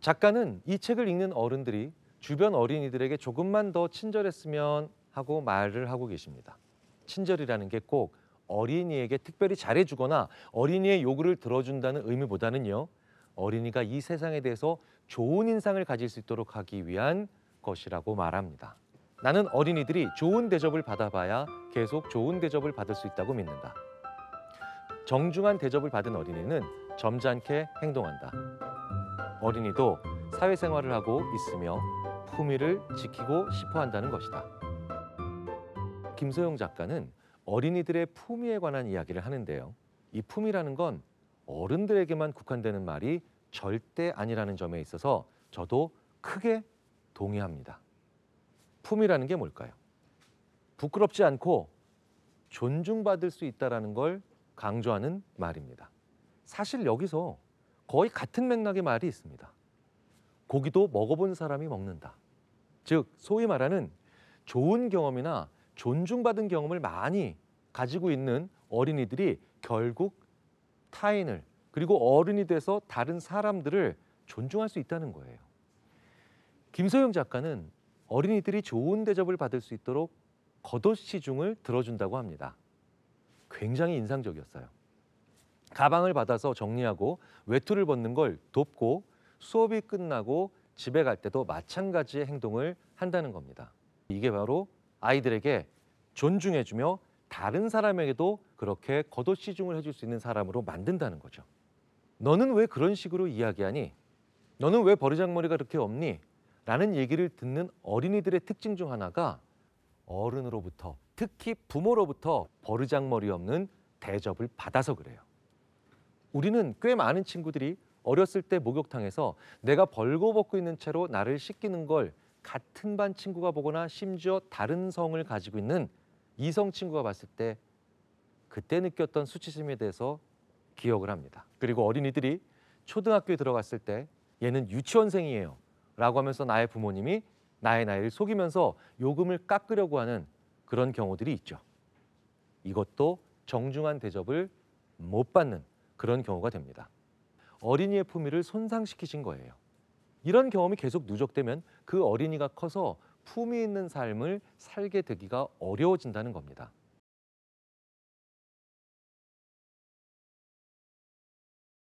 작가는 이 책을 읽는 어른들이 주변 어린이들에게 조금만 더 친절했으면 하고 말을 하고 계십니다. 친절이라는 게 꼭 어린이에게 특별히 잘해주거나 어린이의 요구를 들어준다는 의미보다는요. 어린이가 이 세상에 대해서 좋은 인상을 가질 수 있도록 하기 위한 것이라고 말합니다. 나는 어린이들이 좋은 대접을 받아봐야 계속 좋은 대접을 받을 수 있다고 믿는다. 정중한 대접을 받은 어린이는 점잖게 행동한다. 어린이도 사회생활을 하고 있으며 품위를 지키고 싶어 한다는 것이다. 김소영 작가는 어린이들의 품위에 관한 이야기를 하는데요. 이 품위라는 건 어른들에게만 국한되는 말이 절대 아니라는 점에 있어서 저도 크게 동의합니다. 품이라는 게 뭘까요? 부끄럽지 않고 존중받을 수 있다는 걸 강조하는 말입니다. 사실 여기서 거의 같은 맥락의 말이 있습니다. 고기도 먹어본 사람이 먹는다. 즉, 소위 말하는 좋은 경험이나 존중받은 경험을 많이 가지고 있는 어린이들이 결국 타인을 그리고 어른이 돼서 다른 사람들을 존중할 수 있다는 거예요. 김소영 작가는 어린이들이 좋은 대접을 받을 수 있도록 겉옷 시중을 들어준다고 합니다. 굉장히 인상적이었어요. 가방을 받아서 정리하고 외투를 벗는 걸 돕고 수업이 끝나고 집에 갈 때도 마찬가지의 행동을 한다는 겁니다. 이게 바로 아이들에게 존중해주며 다른 사람에게도 그렇게 겉옷시중을 해줄 수 있는 사람으로 만든다는 거죠. 너는 왜 그런 식으로 이야기하니? 너는 왜 버르장머리가 그렇게 없니? 라는 얘기를 듣는 어린이들의 특징 중 하나가 어른으로부터 특히 부모로부터 버르장머리 없는 대접을 받아서 그래요. 우리는 꽤 많은 친구들이 어렸을 때 목욕탕에서 내가 벌거벗고 있는 채로 나를 씻기는 걸 같은 반 친구가 보거나 심지어 다른 성을 가지고 있는 이성 친구가 봤을 때 그때 느꼈던 수치심에 대해서 기억을 합니다. 그리고 어린이들이 초등학교에 들어갔을 때 얘는 유치원생이에요. 라고 하면서 나의 부모님이 나의 나이를 속이면서 요금을 깎으려고 하는 그런 경우들이 있죠. 이것도 정중한 대접을 못 받는 그런 경우가 됩니다. 어린이의 품위를 손상시키신 거예요. 이런 경험이 계속 누적되면 그 어린이가 커서 품위 있는 삶을 살게 되기가 어려워진다는 겁니다.